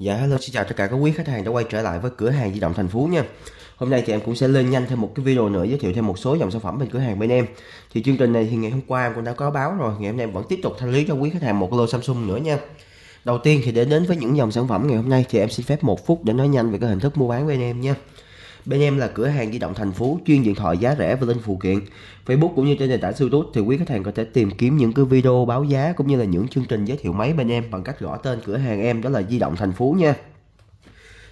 Dạ hello xin chào tất cả các quý khách hàng đã quay trở lại với cửa hàng di động thành phố nha Hôm nay thì em cũng sẽ lên nhanh thêm một cái video nữa giới thiệu thêm một số dòng sản phẩm bên cửa hàng bên em Thì chương trình này thì ngày hôm qua em cũng đã có báo rồi Ngày hôm nay em vẫn tiếp tục thanh lý cho quý khách hàng một lô Samsung nữa nha Đầu tiên thì để đến với những dòng sản phẩm ngày hôm nay thì em xin phép một phút để nói nhanh về cái hình thức mua bán bên em nha Bên em là cửa hàng di động thành phố chuyên điện thoại giá rẻ và linh phụ kiện. Facebook cũng như trên nền tảng YouTube thì quý khách hàng có thể tìm kiếm những cái video báo giá cũng như là những chương trình giới thiệu máy bên em bằng cách gõ tên cửa hàng em đó là di động thành phố nha.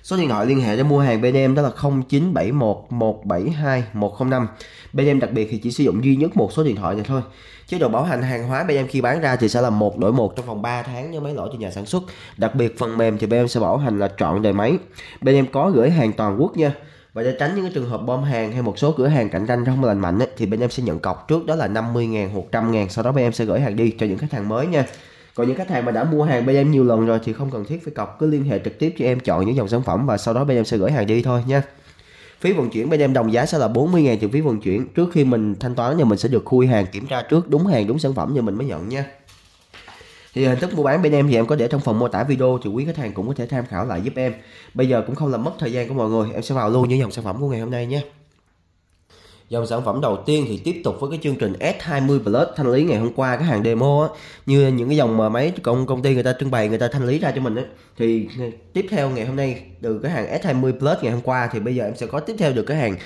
Số điện thoại liên hệ để mua hàng bên em đó là 0971 172 105. Bên em đặc biệt thì chỉ sử dụng duy nhất một số điện thoại này thôi. Chế độ bảo hành hàng hóa bên em khi bán ra thì sẽ là một đổi một trong vòng 3 tháng nếu máy lỗi từ nhà sản xuất. Đặc biệt phần mềm thì bên em sẽ bảo hành là trọn đời máy. Bên em có gửi hàng toàn quốc nha và để tránh những cái trường hợp bom hàng hay một số cửa hàng cạnh tranh không lành mạnh ấy, thì bên em sẽ nhận cọc trước đó là 50 ngàn, 100 ngàn sau đó bên em sẽ gửi hàng đi cho những khách hàng mới nha còn những khách hàng mà đã mua hàng bên em nhiều lần rồi thì không cần thiết phải cọc cứ liên hệ trực tiếp cho em chọn những dòng sản phẩm và sau đó bên em sẽ gửi hàng đi thôi nha phí vận chuyển bên em đồng giá sẽ là 40 ngàn trừ phí vận chuyển trước khi mình thanh toán thì mình sẽ được khui hàng kiểm tra trước đúng hàng đúng sản phẩm thì mình mới nhận nha thì hình thức mua bán bên em thì em có để trong phần mô tả video thì quý khách hàng cũng có thể tham khảo lại giúp em bây giờ cũng không làm mất thời gian của mọi người em sẽ vào luôn những dòng sản phẩm của ngày hôm nay nhé dòng sản phẩm đầu tiên thì tiếp tục với cái chương trình S20 Plus thanh lý ngày hôm qua cái hàng demo á như những cái dòng mà máy công công ty người ta trưng bày người ta thanh lý ra cho mình á thì tiếp theo ngày hôm nay từ cái hàng S20 Plus ngày hôm qua thì bây giờ em sẽ có tiếp theo được cái hàng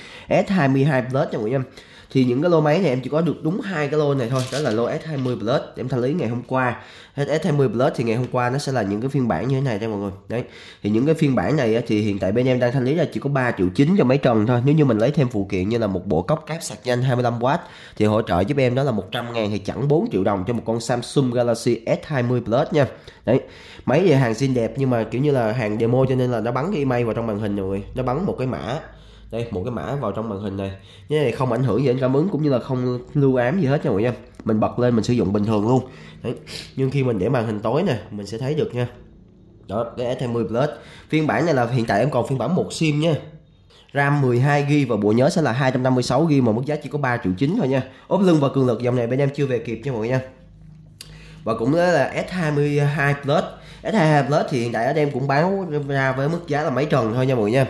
S22 Plus cho mọi người em thì những cái lô máy này em chỉ có được đúng hai cái lô này thôi đó là lô S20 Plus em thanh lý ngày hôm qua S20 Plus thì ngày hôm qua nó sẽ là những cái phiên bản như thế này cho mọi người đấy thì những cái phiên bản này thì hiện tại bên em đang thanh lý là chỉ có 3 triệu chín cho máy trần thôi nếu như mình lấy thêm phụ kiện như là một bộ cốc cáp sạc nhanh 25W thì hỗ trợ giúp em đó là 100 ngàn thì chẳng 4 triệu đồng cho một con Samsung Galaxy S20 Plus nha đấy máy về hàng xinh đẹp nhưng mà kiểu như là hàng demo cho nên là nó bắn cái email vào trong màn hình rồi nó bắn một cái mã đây một cái mã vào trong màn hình này như này không ảnh hưởng gì đến cảm ứng cũng như là không lưu ám gì hết nha mọi người nha mình bật lên mình sử dụng bình thường luôn Đấy. nhưng khi mình để màn hình tối nè mình sẽ thấy được nha đó cái S20 Plus phiên bản này là hiện tại em còn phiên bản một sim nha RAM 12GB và bộ nhớ sẽ là 256GB mà mức giá chỉ có 3 triệu 9 thôi nha ốp lưng và cường lực dòng này bên em chưa về kịp nha mọi người nha và cũng là S22 Plus S22 Plus thì hiện tại ở đây em cũng bán ra với mức giá là mấy trần thôi nha mọi người nha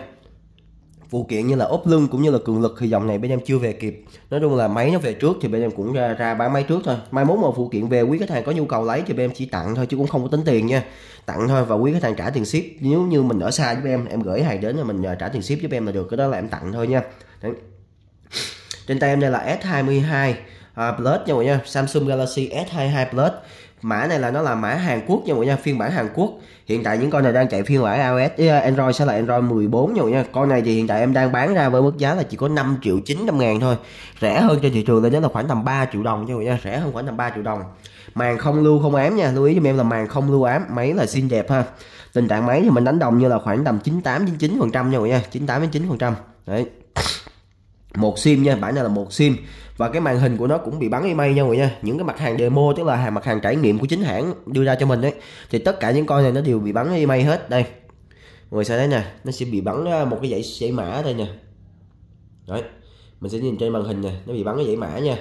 vụ kiện như là ốp lưng cũng như là cường lực thì dòng này bên em chưa về kịp nói chung là máy nó về trước thì bên em cũng ra ra bán máy trước thôi mai mốt mà phụ kiện về quý khách hàng có nhu cầu lấy thì bên em chỉ tặng thôi chứ cũng không có tính tiền nha tặng thôi và quý khách hàng trả tiền ship nếu như mình ở xa giúp em em gửi hàng đến rồi mình à, trả tiền ship giúp em là được cái đó là em tặng thôi nha Đấy. trên tay em đây là S22 uh, à, Plus nha mọi người nha Samsung Galaxy S22 Plus mã này là nó là mã Hàn Quốc nha mọi nha phiên bản Hàn Quốc hiện tại những con này đang chạy phiên bản iOS Android sẽ là Android 14 nha mọi nha con này thì hiện tại em đang bán ra với mức giá là chỉ có 5 triệu 900 ngàn thôi rẻ hơn trên thị trường lên đến là khoảng tầm 3 triệu đồng nha mọi nha rẻ hơn khoảng tầm 3 triệu đồng màn không lưu không ám nha lưu ý giùm em là màn không lưu ám máy là xinh đẹp ha tình trạng máy thì mình đánh đồng như là khoảng tầm 98 99 phần trăm nha mọi người nha 98 99 phần trăm đấy một sim nha bản này là một sim và cái màn hình của nó cũng bị bắn email nha mọi người nha những cái mặt hàng demo tức là hàng mặt hàng trải nghiệm của chính hãng đưa ra cho mình đấy thì tất cả những con này nó đều bị bắn email hết đây mọi người sẽ thấy nè nó sẽ bị bắn à, một cái dãy dãy mã đây nè đấy mình sẽ nhìn trên màn hình nè nó bị bắn cái dãy mã nha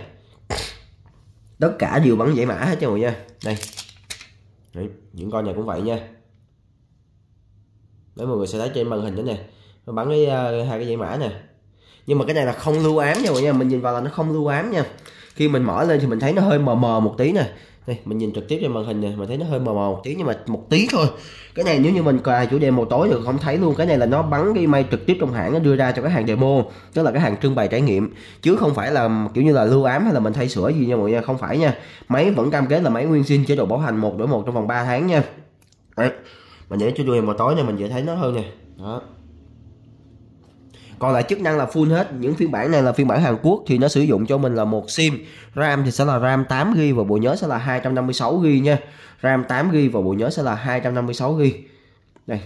tất cả đều bắn dãy mã hết cho mọi người nha đây đấy, những con này cũng vậy nha đấy mọi người sẽ thấy trên màn hình nữa nè nó bắn cái à, hai cái dãy mã nè nhưng mà cái này là không lưu ám nha mọi người mình nhìn vào là nó không lưu ám nha khi mình mở lên thì mình thấy nó hơi mờ mờ một tí nè đây mình nhìn trực tiếp trên màn hình này mình thấy nó hơi mờ mờ một tí nhưng mà một tí thôi cái này nếu như mình cài chủ đề màu tối thì không thấy luôn cái này là nó bắn cái may trực tiếp trong hãng nó đưa ra cho cái hàng demo tức là cái hàng trưng bày trải nghiệm chứ không phải là kiểu như là lưu ám hay là mình thay sửa gì nha mọi người không phải nha máy vẫn cam kết là máy nguyên zin chế độ bảo hành một đổi một trong vòng 3 tháng nha Đấy. mình để cho chủ đề màu tối này mình dễ thấy nó hơn nè đó còn lại chức năng là full hết những phiên bản này là phiên bản Hàn Quốc thì nó sử dụng cho mình là một sim RAM thì sẽ là RAM 8 GB và bộ nhớ sẽ là 256 GB nha RAM 8 GB và bộ nhớ sẽ là 256 GB đây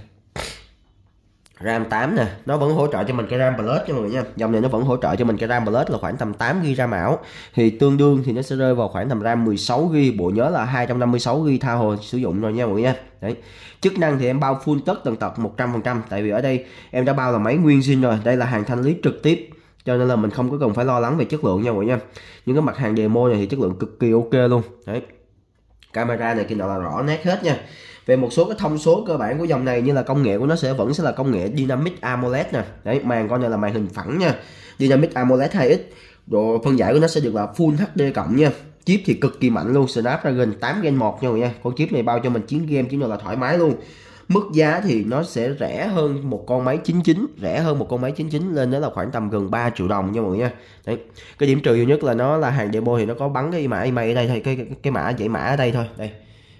RAM 8 nè, nó vẫn hỗ trợ cho mình cái RAM Plus cho mọi người nha. Dòng này nó vẫn hỗ trợ cho mình cái RAM Plus là khoảng tầm 8 GB RAM ảo. Thì tương đương thì nó sẽ rơi vào khoảng tầm RAM 16 GB, bộ nhớ là 256 GB tha hồ sử dụng rồi nha mọi người nha. Đấy. Chức năng thì em bao full tất tần tật 100% tại vì ở đây em đã bao là máy nguyên zin rồi. Đây là hàng thanh lý trực tiếp cho nên là mình không có cần phải lo lắng về chất lượng nha mọi người nha. Những cái mặt hàng demo này thì chất lượng cực kỳ ok luôn. Đấy. Camera này kia nọ là rõ nét hết nha về một số cái thông số cơ bản của dòng này như là công nghệ của nó sẽ vẫn sẽ là công nghệ dynamic AMOLED nè đấy màn con này là màn hình phẳng nha dynamic AMOLED 2x rồi phân giải của nó sẽ được là full HD cộng nha chip thì cực kỳ mạnh luôn Snapdragon 8 Gen 1 nha mọi nha con chip này bao cho mình chiến game chiến đồ là thoải mái luôn mức giá thì nó sẽ rẻ hơn một con máy 99 rẻ hơn một con máy 99 lên đó là khoảng tầm gần 3 triệu đồng nha mọi người nha đấy cái điểm trừ duy nhất là nó là hàng demo thì nó có bắn cái mã email ở đây thôi cái cái, cái mã giải mã ở đây thôi đây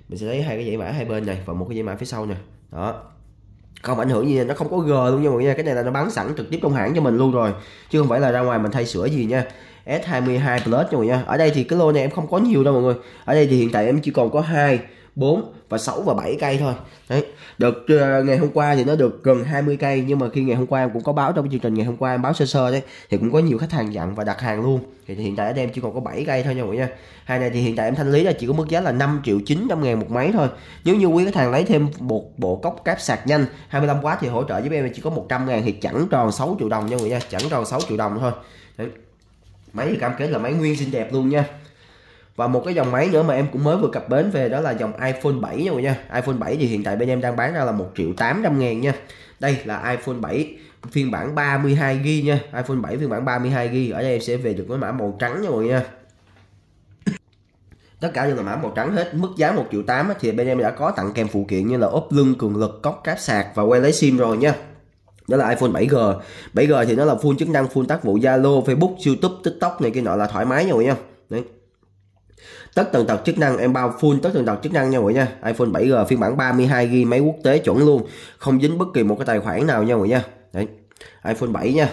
mình sẽ lấy hai cái dãy mã hai bên này và một cái dãy mã phía sau nè đó không ảnh hưởng gì nó không có g luôn nha mọi người cái này là nó bán sẵn trực tiếp trong hãng cho mình luôn rồi chứ không phải là ra ngoài mình thay sửa gì nha S22 Plus nha mọi người nha ở đây thì cái lô này em không có nhiều đâu mọi người ở đây thì hiện tại em chỉ còn có hai 4 và 6 và 7 cây thôi đấy được ờ, ngày hôm qua thì nó được gần 20 cây nhưng mà khi ngày hôm qua em cũng có báo trong chương trình ngày hôm qua em báo sơ sơ đấy thì cũng có nhiều khách hàng dặn và đặt hàng luôn thì hiện tại ở đây em chỉ còn có 7 cây thôi nha mọi nha hai này thì hiện tại em thanh lý là chỉ có mức giá là 5 triệu 900 ngàn một máy thôi nếu như quý khách hàng lấy thêm một bộ cốc cáp sạc nhanh 25W thì hỗ trợ giúp em chỉ có 100 ngàn thì chẳng tròn 6 triệu đồng nha mọi nha chẳng tròn 6 triệu đồng thôi đấy máy thì cam kết là máy nguyên xinh đẹp luôn nha và một cái dòng máy nữa mà em cũng mới vừa cập bến về đó là dòng iPhone 7 nha mọi nha iPhone 7 thì hiện tại bên em đang bán ra là 1 triệu 800 ngàn nha đây là iPhone 7 phiên bản 32GB nha iPhone 7 phiên bản 32GB ở đây em sẽ về được với mã màu trắng nha mọi nha tất cả đều là mã màu trắng hết mức giá 1 triệu 8 thì bên em đã có tặng kèm phụ kiện như là ốp lưng cường lực cóc cáp sạc và quay lấy sim rồi nha đó là iPhone 7G 7G thì nó là full chức năng full tác vụ Zalo Facebook YouTube TikTok này kia nọ là thoải mái nha mọi nha Đấy tất tần tật chức năng em bao full tất tần tật chức năng nha mọi nha iPhone 7G phiên bản 32GB máy quốc tế chuẩn luôn không dính bất kỳ một cái tài khoản nào nha mọi nha đấy iPhone 7 nha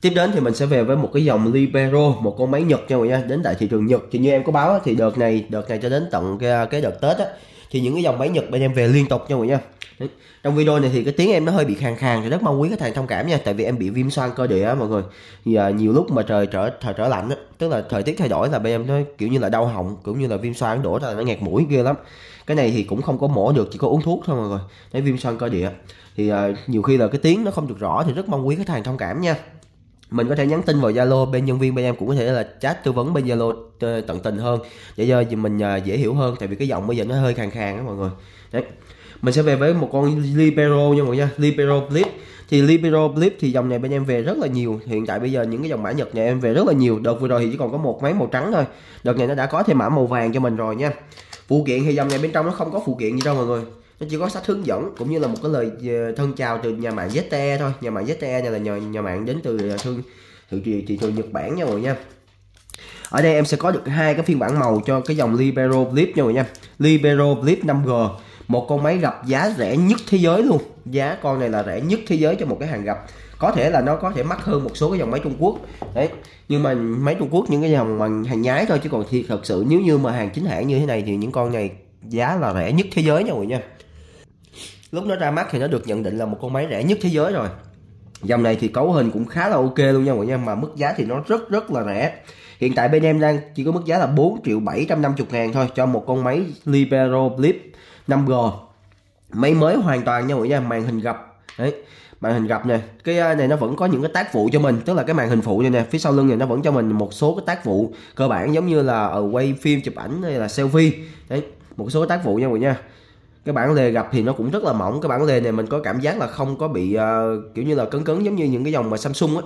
tiếp đến thì mình sẽ về với một cái dòng Libero một con máy Nhật nha mọi nha đến tại thị trường Nhật thì như em có báo thì đợt này đợt này cho đến tận cái, cái đợt Tết á thì những cái dòng máy Nhật bên em về liên tục nha mọi nha trong video này thì cái tiếng em nó hơi bị khàn khàn thì rất mong quý các hàng thông cảm nha tại vì em bị viêm xoang cơ địa á mọi người giờ à, nhiều lúc mà trời trở trời trở lạnh á tức là thời tiết thay đổi là bên em nó kiểu như là đau họng cũng như là viêm xoang đổ ra nó nghẹt mũi ghê lắm cái này thì cũng không có mổ được chỉ có uống thuốc thôi mọi người để viêm xoang cơ địa thì uh, nhiều khi là cái tiếng nó không được rõ thì rất mong quý các hàng thông cảm nha mình có thể nhắn tin vào Zalo bên nhân viên bên em cũng có thể là chat tư vấn bên Zalo tận tình hơn để cho mình à, dễ hiểu hơn tại vì cái giọng bây giờ nó hơi khàn khàn á mọi người đấy mình sẽ về với một con libero nha mọi người nha libero blip thì libero blip thì dòng này bên em về rất là nhiều hiện tại bây giờ những cái dòng mã nhật nhà em về rất là nhiều đợt vừa rồi thì chỉ còn có một máy màu trắng thôi đợt này nó đã có thêm mã màu vàng cho mình rồi nha phụ kiện thì dòng này bên trong nó không có phụ kiện gì đâu mọi người nó chỉ có sách hướng dẫn cũng như là một cái lời ờ, thân chào từ nhà mạng ZTE thôi nhà mạng ZTE này là nhà, nhà mạng đến từ ờ, thương thị trường thị trường Nhật Bản nha mọi người nha ở đây em sẽ có được hai cái phiên bản màu cho cái dòng Libero Blip nha mọi người nha Libero Blip 5G một con máy gập giá rẻ nhất thế giới luôn giá con này là rẻ nhất thế giới cho một cái hàng gập có thể là nó có thể mắc hơn một số cái dòng máy Trung Quốc đấy nhưng mà máy Trung Quốc những cái dòng bằng hàng nhái thôi chứ còn thì thật sự nếu như mà hàng chính hãng như thế này thì những con này giá là rẻ nhất thế giới nha mọi người nha lúc nó ra mắt thì nó được nhận định là một con máy rẻ nhất thế giới rồi dòng này thì cấu hình cũng khá là ok luôn nha mọi người nha mà mức giá thì nó rất rất là rẻ hiện tại bên em đang chỉ có mức giá là 4 triệu 750 ngàn thôi cho một con máy Libero Blip 5G máy mới hoàn toàn nha mọi người màn hình gập đấy màn hình gập này cái à, này nó vẫn có những cái tác vụ cho mình tức là cái màn hình phụ này nè phía sau lưng này nó vẫn cho mình một số cái tác vụ cơ bản giống như là ở ờ, quay phim chụp ảnh hay là selfie đấy một số tác vụ nha mọi người nha cái bản lề gặp thì nó cũng rất là mỏng cái bản lề này mình có cảm giác là không có bị uh, kiểu như là cứng cứng giống như những cái dòng mà Samsung á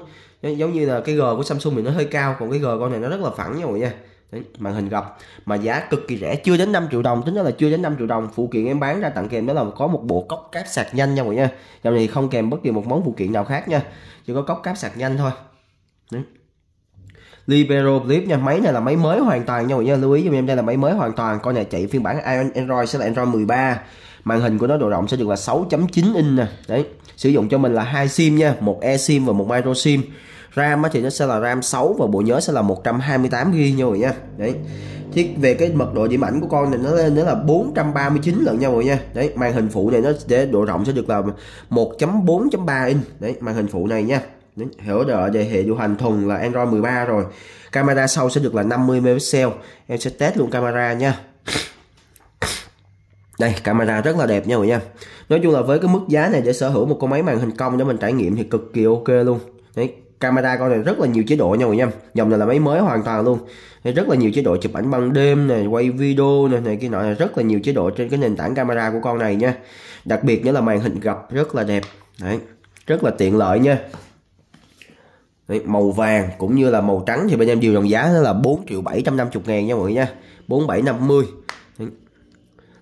giống như là cái G của Samsung thì nó hơi cao còn cái G con này nó rất là phẳng nha mọi người nha Đấy, màn hình gập mà giá cực kỳ rẻ chưa đến 5 triệu đồng tính ra là chưa đến 5 triệu đồng phụ kiện em bán ra tặng kèm đó là có một bộ cốc cáp sạc nhanh nha mọi nha dòng này không kèm bất kỳ một món phụ kiện nào khác nha chỉ có cốc cáp sạc nhanh thôi Đấy. Libero clip nha máy này là máy mới hoàn toàn nha mọi nha lưu ý giùm em đây là máy mới hoàn toàn con này chạy phiên bản Android sẽ là Android 13 màn hình của nó độ rộng sẽ được là 6.9 inch nè đấy sử dụng cho mình là hai sim nha một e sim và một micro sim RAM thì nó sẽ là RAM 6 và bộ nhớ sẽ là 128 GB nha mọi người nha đấy thiết về cái mật độ điểm ảnh của con này nó lên đến là 439 lần nha mọi người nha đấy màn hình phụ này nó để độ rộng sẽ được là 1.4.3 inch đấy màn hình phụ này nha đấy, hiểu đợi về hệ điều hành thuần là Android 13 rồi camera sau sẽ được là 50 megapixel em sẽ test luôn camera nha đây camera rất là đẹp nha mọi người nha nói chung là với cái mức giá này để sở hữu một con máy màn hình cong để mình trải nghiệm thì cực kỳ ok luôn đấy camera con này rất là nhiều chế độ nha mọi người nha dòng này là máy mới hoàn toàn luôn rất là nhiều chế độ chụp ảnh ban đêm này quay video này, này kia nọ này. rất là nhiều chế độ trên cái nền tảng camera của con này nha đặc biệt nữa là màn hình gập rất là đẹp Đấy, rất là tiện lợi nha Đấy, màu vàng cũng như là màu trắng thì bên em điều đồng giá là 4 triệu 750 ngàn nha mọi người nha 4750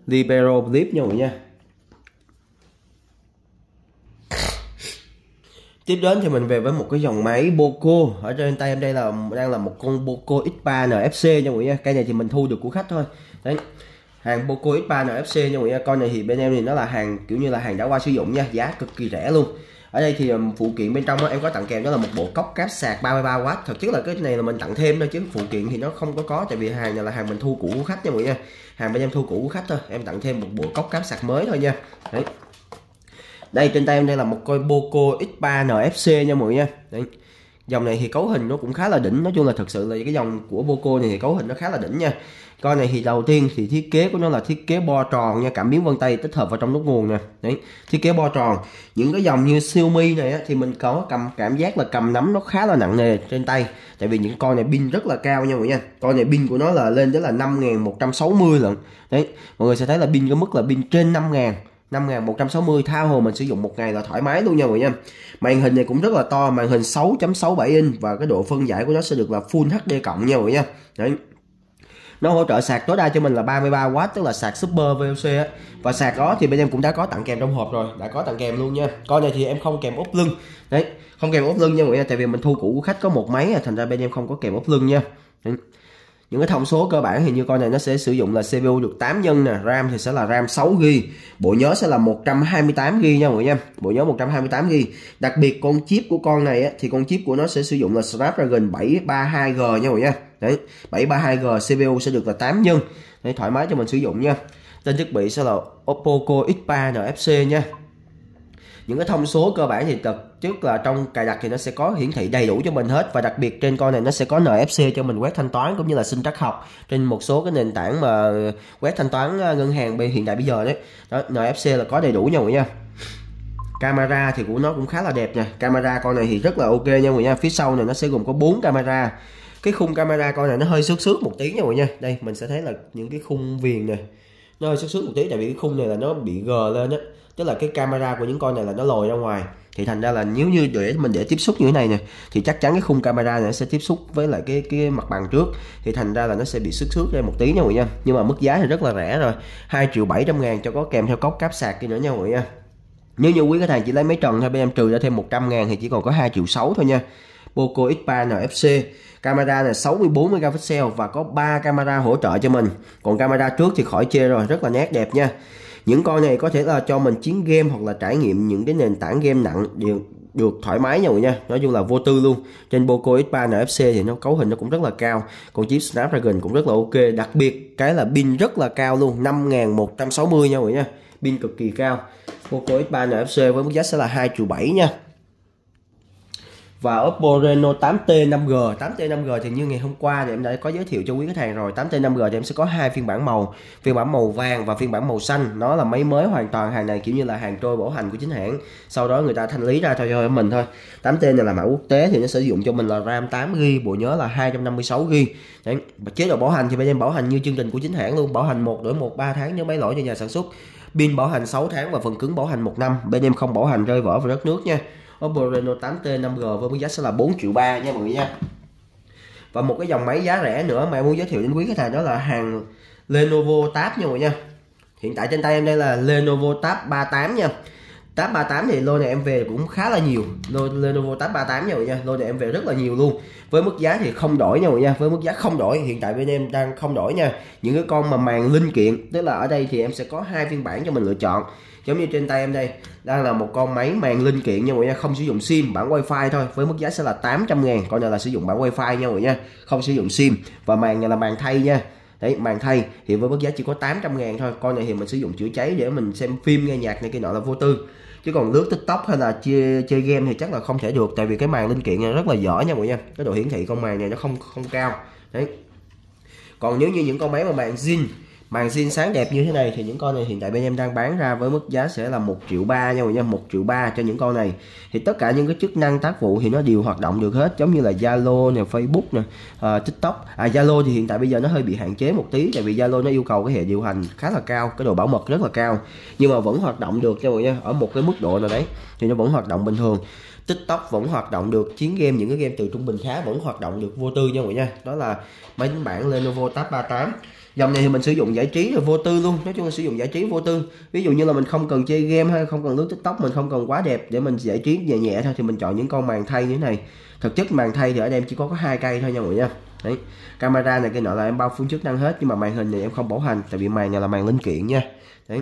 Libero clip nha mọi người nha tiếp đến thì mình về với một cái dòng máy Boco ở trên tay em đây là đang là một con Boco X3 NFC nha mọi người nha cây này thì mình thu được của khách thôi đấy hàng Boco X3 NFC nha mọi người nha con này thì bên em thì nó là hàng kiểu như là hàng đã qua sử dụng nha giá cực kỳ rẻ luôn ở đây thì um, phụ kiện bên trong đó, em có tặng kèm đó là một bộ cốc cáp sạc 33W thật chất là cái này là mình tặng thêm thôi chứ phụ kiện thì nó không có có tại vì hàng này là hàng mình thu cũ của khách nha mọi người nha hàng bên em thu cũ của khách thôi em tặng thêm một bộ cốc cáp sạc mới thôi nha đấy đây trên tay em đây là một coi Boco X3 NFC nha mọi người nha Đấy. dòng này thì cấu hình nó cũng khá là đỉnh nói chung là thực sự là cái dòng của Boco này thì cấu hình nó khá là đỉnh nha coi này thì đầu tiên thì thiết kế của nó là thiết kế bo tròn nha cảm biến vân tay tích hợp vào trong nút nguồn nè đấy thiết kế bo tròn những cái dòng như Xiaomi này á, thì mình có cầm cảm giác là cầm nắm nó khá là nặng nề trên tay tại vì những con này pin rất là cao nha mọi người nha con này pin của nó là lên tới là 5160 lận đấy mọi người sẽ thấy là pin có mức là pin trên 5000 5160 tha hồ mình sử dụng một ngày là thoải mái luôn nha mọi người nha màn hình này cũng rất là to màn hình 6.67 inch và cái độ phân giải của nó sẽ được là full HD cộng nha mọi người nha đấy nó hỗ trợ sạc tối đa cho mình là 33W tức là sạc super vlc á và sạc đó thì bên em cũng đã có tặng kèm trong hộp rồi đã có tặng kèm luôn nha con này thì em không kèm ốp lưng đấy không kèm ốp lưng nha mọi người tại vì mình thu cũ của khách có một máy thành ra bên em không có kèm ốp lưng nha đấy những cái thông số cơ bản thì như con này nó sẽ sử dụng là CPU được 8 nhân nè RAM thì sẽ là RAM 6GB bộ nhớ sẽ là 128GB nha mọi người nha bộ nhớ 128GB đặc biệt con chip của con này á, thì con chip của nó sẽ sử dụng là Snapdragon 732G nha mọi người nha đấy 732G CPU sẽ được là 8 nhân đấy thoải mái cho mình sử dụng nha tên thiết bị sẽ là Oppo Core X3 NFC nha những cái thông số cơ bản thì tập trước là trong cài đặt thì nó sẽ có hiển thị đầy đủ cho mình hết và đặc biệt trên con này nó sẽ có NFC cho mình quét thanh toán cũng như là sinh trắc học trên một số cái nền tảng mà quét thanh toán à, ngân hàng hiện đại bây giờ đấy đó, NFC là có đầy đủ nha mọi nha camera thì của nó cũng khá là đẹp nha camera con này thì rất là ok nha mọi nha phía sau này nó sẽ gồm có bốn camera cái khung camera con này nó hơi xước xước một tí nha mọi nha đây mình sẽ thấy là những cái khung viền này nó hơi xước xước một tí tại vì cái khung này là nó bị gờ lên đó tức là cái camera của những con này là nó lồi ra ngoài thì thành ra là nếu như để mình để tiếp xúc như thế này nè thì chắc chắn cái khung camera này sẽ tiếp xúc với lại cái cái mặt bằng trước thì thành ra là nó sẽ bị sức xước ra một tí nha mọi nha nhưng mà mức giá thì rất là rẻ rồi hai triệu bảy trăm ngàn cho có kèm theo cốc cáp sạc kia nữa nha mọi nha nếu như quý khách hàng chỉ lấy mấy trần thôi bên em trừ ra thêm 100 ngàn thì chỉ còn có 2 triệu 6 thôi nha Poco X3 NFC camera là 64 megapixel và có 3 camera hỗ trợ cho mình còn camera trước thì khỏi chê rồi rất là nét đẹp nha những con này có thể là cho mình chiến game hoặc là trải nghiệm những cái nền tảng game nặng được được thoải mái nha mọi nha nói chung là vô tư luôn trên Poco X3 NFC thì nó cấu hình nó cũng rất là cao còn chip Snapdragon cũng rất là ok đặc biệt cái là pin rất là cao luôn 5160 nha mọi nha pin cực kỳ cao Poco X3 NFC với mức giá sẽ là 2 triệu 7 nha và Oppo Reno 8T 5G 8T 5G thì như ngày hôm qua thì em đã có giới thiệu cho quý khách hàng rồi 8T 5G thì em sẽ có hai phiên bản màu phiên bản màu vàng và phiên bản màu xanh nó là máy mới hoàn toàn hàng này kiểu như là hàng trôi bảo hành của chính hãng sau đó người ta thanh lý ra thôi, cho mình thôi 8T này là mã quốc tế thì nó sử dụng cho mình là RAM 8GB bộ nhớ là 256GB Đấy. chế độ bảo hành thì bên em bảo hành như chương trình của chính hãng luôn bảo hành một đổi một ba tháng nếu máy lỗi cho nhà sản xuất pin bảo hành 6 tháng và phần cứng bảo hành 1 năm bên em không bảo hành rơi vỡ và rớt nước nha Oppo Reno 8T 5G với mức giá sẽ là 4 triệu 3 nha mọi người nha và một cái dòng máy giá rẻ nữa mà em muốn giới thiệu đến quý khách hàng đó là hàng Lenovo Tab nha mọi người nha hiện tại trên tay em đây là Lenovo Tab 38 nha 838 thì lô này em về cũng khá là nhiều lô Lenovo 838 nha mọi nha lô này em về rất là nhiều luôn với mức giá thì không đổi nha mọi nha với mức giá không đổi hiện tại bên em đang không đổi nha những cái con mà màn linh kiện tức là ở đây thì em sẽ có hai phiên bản cho mình lựa chọn giống như trên tay em đây đang là một con máy màn linh kiện nha mọi nha không sử dụng sim bản wifi thôi với mức giá sẽ là 800 ngàn con này là sử dụng bản wifi nha mọi nha không sử dụng sim và màn này là màn thay nha đấy màn thay thì với mức giá chỉ có 800 ngàn thôi con này thì mình sử dụng chữa cháy để mình xem phim nghe nhạc này kia nọ là vô tư chứ còn lướt tiktok hay là chơi chơi game thì chắc là không thể được tại vì cái màn linh kiện này rất là dở nha mọi người nha cái độ hiển thị con màn này nó không không cao đấy còn nếu như những con máy mà màn zin màn xin sáng đẹp như thế này thì những con này hiện tại bên em đang bán ra với mức giá sẽ là một triệu ba nha mọi người một triệu ba cho những con này thì tất cả những cái chức năng tác vụ thì nó đều hoạt động được hết giống như là Zalo nè Facebook nè uh, TikTok à Zalo thì hiện tại bây giờ nó hơi bị hạn chế một tí tại vì Zalo nó yêu cầu cái hệ điều hành khá là cao cái độ bảo mật rất là cao nhưng mà vẫn hoạt động được nha mọi người ở một cái mức độ nào đấy thì nó vẫn hoạt động bình thường TikTok vẫn hoạt động được chiến game những cái game từ trung bình khá vẫn hoạt động được vô tư nha mọi người nha đó là máy tính bảng Lenovo Tab 38 dòng này thì mình sử dụng giải trí rồi vô tư luôn nói chung là sử dụng giải trí vô tư ví dụ như là mình không cần chơi game hay không cần lướt tiktok mình không cần quá đẹp để mình giải trí nhẹ nhẹ thôi thì mình chọn những con màn thay như thế này thực chất màn thay thì ở đây em chỉ có có hai cây thôi nha mọi người nha đấy camera này cái nọ là em bao phun chức năng hết nhưng mà màn hình thì em không bảo hành tại vì màn này là màn linh kiện nha đấy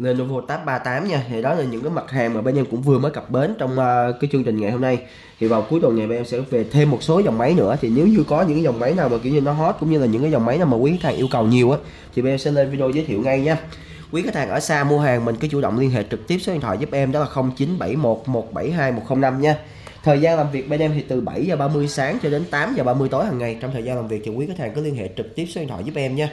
Lenovo Tab 38 nha thì đó là những cái mặt hàng mà bên em cũng vừa mới cập bến trong uh, cái chương trình ngày hôm nay thì vào cuối tuần này bên em sẽ về thêm một số dòng máy nữa thì nếu như có những cái dòng máy nào mà kiểu như nó hot cũng như là những cái dòng máy nào mà quý khách hàng yêu cầu nhiều á thì bên em sẽ lên video giới thiệu ngay nha quý khách hàng ở xa mua hàng mình cứ chủ động liên hệ trực tiếp số điện thoại giúp em đó là 0971172105 nha Thời gian làm việc bên em thì từ 7 giờ 30 sáng cho đến 8 giờ 30 tối hàng ngày. Trong thời gian làm việc thì quý khách hàng cứ liên hệ trực tiếp số điện thoại giúp em nha.